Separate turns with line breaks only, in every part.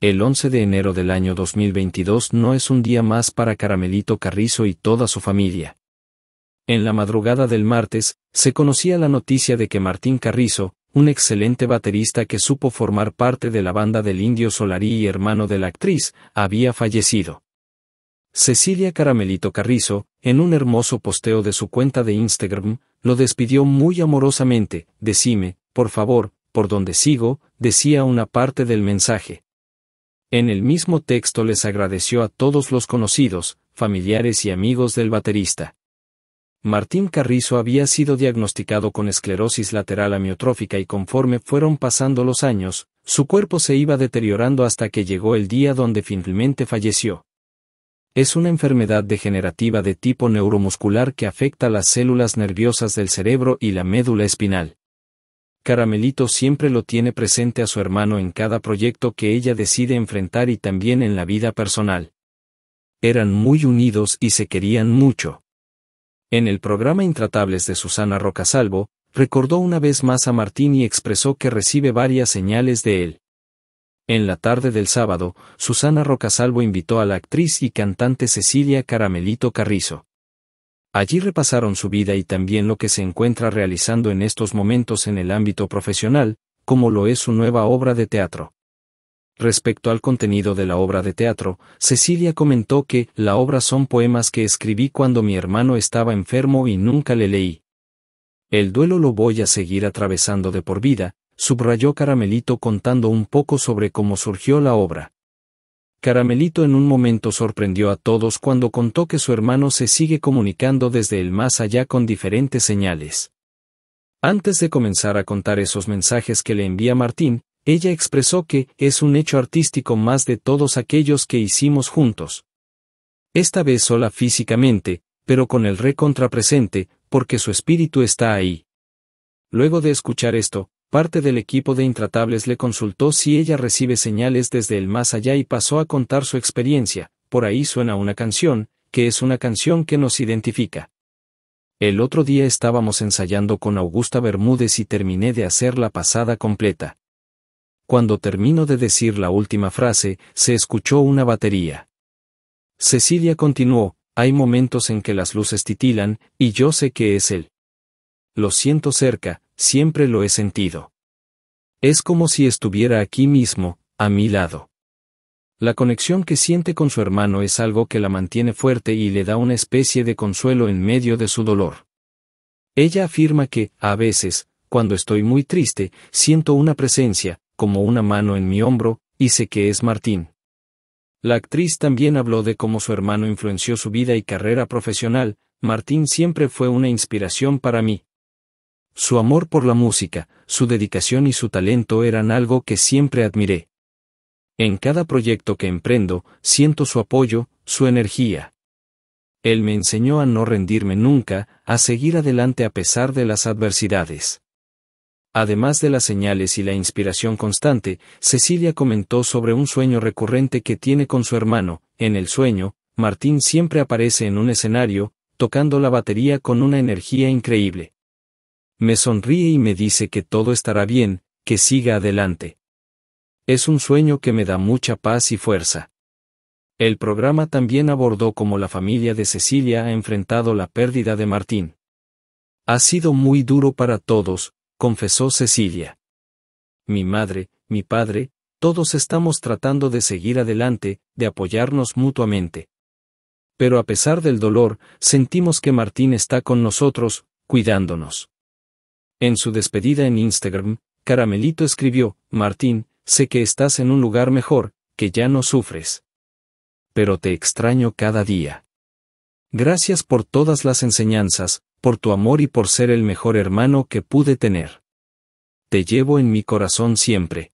El 11 de enero del año 2022 no es un día más para Caramelito Carrizo y toda su familia. En la madrugada del martes, se conocía la noticia de que Martín Carrizo, un excelente baterista que supo formar parte de la banda del indio Solarí y hermano de la actriz, había fallecido. Cecilia Caramelito Carrizo, en un hermoso posteo de su cuenta de Instagram, lo despidió muy amorosamente, decime, por favor, por donde sigo, decía una parte del mensaje. En el mismo texto les agradeció a todos los conocidos, familiares y amigos del baterista. Martín Carrizo había sido diagnosticado con esclerosis lateral amiotrófica y conforme fueron pasando los años, su cuerpo se iba deteriorando hasta que llegó el día donde finalmente falleció. Es una enfermedad degenerativa de tipo neuromuscular que afecta las células nerviosas del cerebro y la médula espinal. Caramelito siempre lo tiene presente a su hermano en cada proyecto que ella decide enfrentar y también en la vida personal. Eran muy unidos y se querían mucho. En el programa Intratables de Susana Rocasalvo, recordó una vez más a Martín y expresó que recibe varias señales de él. En la tarde del sábado, Susana Rocasalvo invitó a la actriz y cantante Cecilia Caramelito Carrizo Allí repasaron su vida y también lo que se encuentra realizando en estos momentos en el ámbito profesional, como lo es su nueva obra de teatro. Respecto al contenido de la obra de teatro, Cecilia comentó que la obra son poemas que escribí cuando mi hermano estaba enfermo y nunca le leí. El duelo lo voy a seguir atravesando de por vida, subrayó Caramelito contando un poco sobre cómo surgió la obra. Caramelito en un momento sorprendió a todos cuando contó que su hermano se sigue comunicando desde el más allá con diferentes señales. Antes de comenzar a contar esos mensajes que le envía Martín, ella expresó que es un hecho artístico más de todos aquellos que hicimos juntos. Esta vez sola físicamente, pero con el re contrapresente, porque su espíritu está ahí. Luego de escuchar esto, parte del equipo de intratables le consultó si ella recibe señales desde el más allá y pasó a contar su experiencia, por ahí suena una canción, que es una canción que nos identifica. El otro día estábamos ensayando con Augusta Bermúdez y terminé de hacer la pasada completa. Cuando termino de decir la última frase, se escuchó una batería. Cecilia continuó, hay momentos en que las luces titilan, y yo sé que es él. Lo siento cerca, siempre lo he sentido. Es como si estuviera aquí mismo, a mi lado. La conexión que siente con su hermano es algo que la mantiene fuerte y le da una especie de consuelo en medio de su dolor. Ella afirma que, a veces, cuando estoy muy triste, siento una presencia, como una mano en mi hombro, y sé que es Martín. La actriz también habló de cómo su hermano influenció su vida y carrera profesional, Martín siempre fue una inspiración para mí. Su amor por la música, su dedicación y su talento eran algo que siempre admiré. En cada proyecto que emprendo, siento su apoyo, su energía. Él me enseñó a no rendirme nunca, a seguir adelante a pesar de las adversidades. Además de las señales y la inspiración constante, Cecilia comentó sobre un sueño recurrente que tiene con su hermano. En el sueño, Martín siempre aparece en un escenario, tocando la batería con una energía increíble. Me sonríe y me dice que todo estará bien, que siga adelante. Es un sueño que me da mucha paz y fuerza. El programa también abordó cómo la familia de Cecilia ha enfrentado la pérdida de Martín. Ha sido muy duro para todos, confesó Cecilia. Mi madre, mi padre, todos estamos tratando de seguir adelante, de apoyarnos mutuamente. Pero a pesar del dolor, sentimos que Martín está con nosotros, cuidándonos. En su despedida en Instagram, Caramelito escribió, Martín, sé que estás en un lugar mejor, que ya no sufres. Pero te extraño cada día. Gracias por todas las enseñanzas, por tu amor y por ser el mejor hermano que pude tener. Te llevo en mi corazón siempre.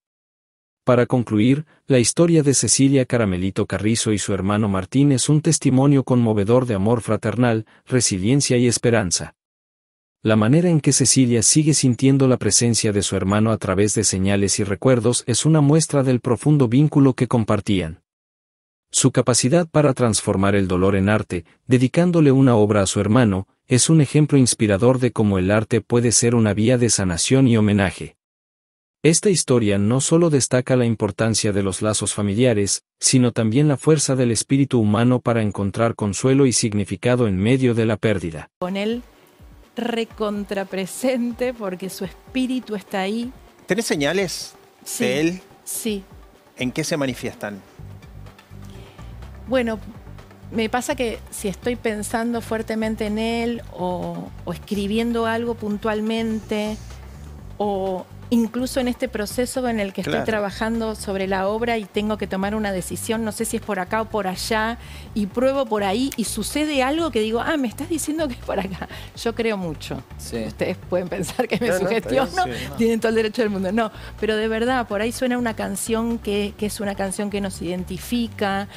Para concluir, la historia de Cecilia Caramelito Carrizo y su hermano Martín es un testimonio conmovedor de amor fraternal, resiliencia y esperanza. La manera en que Cecilia sigue sintiendo la presencia de su hermano a través de señales y recuerdos es una muestra del profundo vínculo que compartían. Su capacidad para transformar el dolor en arte, dedicándole una obra a su hermano, es un ejemplo inspirador de cómo el arte puede ser una vía de sanación y homenaje. Esta historia no solo destaca la importancia de los lazos familiares, sino también la fuerza del espíritu humano para encontrar consuelo y significado en medio de la pérdida.
Con él recontrapresente porque su espíritu está ahí.
¿Tenés señales de él? Sí. ¿En qué se manifiestan?
Bueno, me pasa que si estoy pensando fuertemente en él o, o escribiendo algo puntualmente o incluso en este proceso en el que estoy trabajando sobre la obra y tengo que tomar una decisión, no sé si es por acá o por allá, y pruebo por ahí y sucede algo que digo, ah, me estás diciendo que es por acá. Yo creo mucho. Ustedes pueden pensar que me sugestiono, tienen todo el derecho del mundo. No, pero de verdad, por ahí suena una canción que es una canción que nos identifica.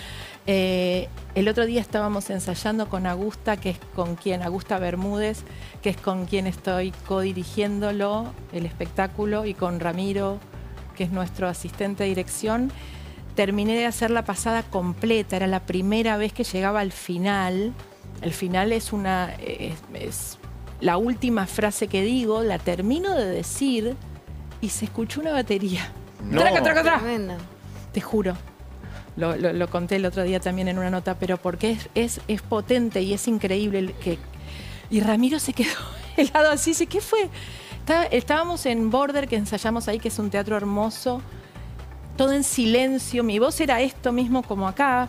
Eh, el otro día estábamos ensayando con Agusta, que es con quien, Agusta Bermúdez, que es con quien estoy codirigiéndolo, el espectáculo, y con Ramiro, que es nuestro asistente de dirección. Terminé de hacer la pasada completa, era la primera vez que llegaba al final. El final es una. es, la última frase que digo, la termino de decir y se escuchó una batería. Traca, traca, traca. Te juro lo, conté el otro día también en una nota, pero porque es, es, potente y es increíble que... Y Ramiro se quedó helado así, dice, ¿qué fue? estábamos en Border, que ensayamos ahí, que es un teatro hermoso, todo en silencio, mi voz era esto mismo como acá,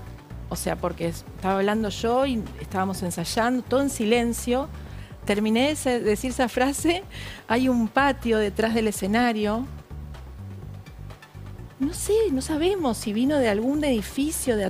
o sea, porque estaba hablando yo y estábamos ensayando, todo en silencio. Terminé de decir esa frase, hay un patio detrás del escenario, no sé, no sabemos si vino de algún edificio de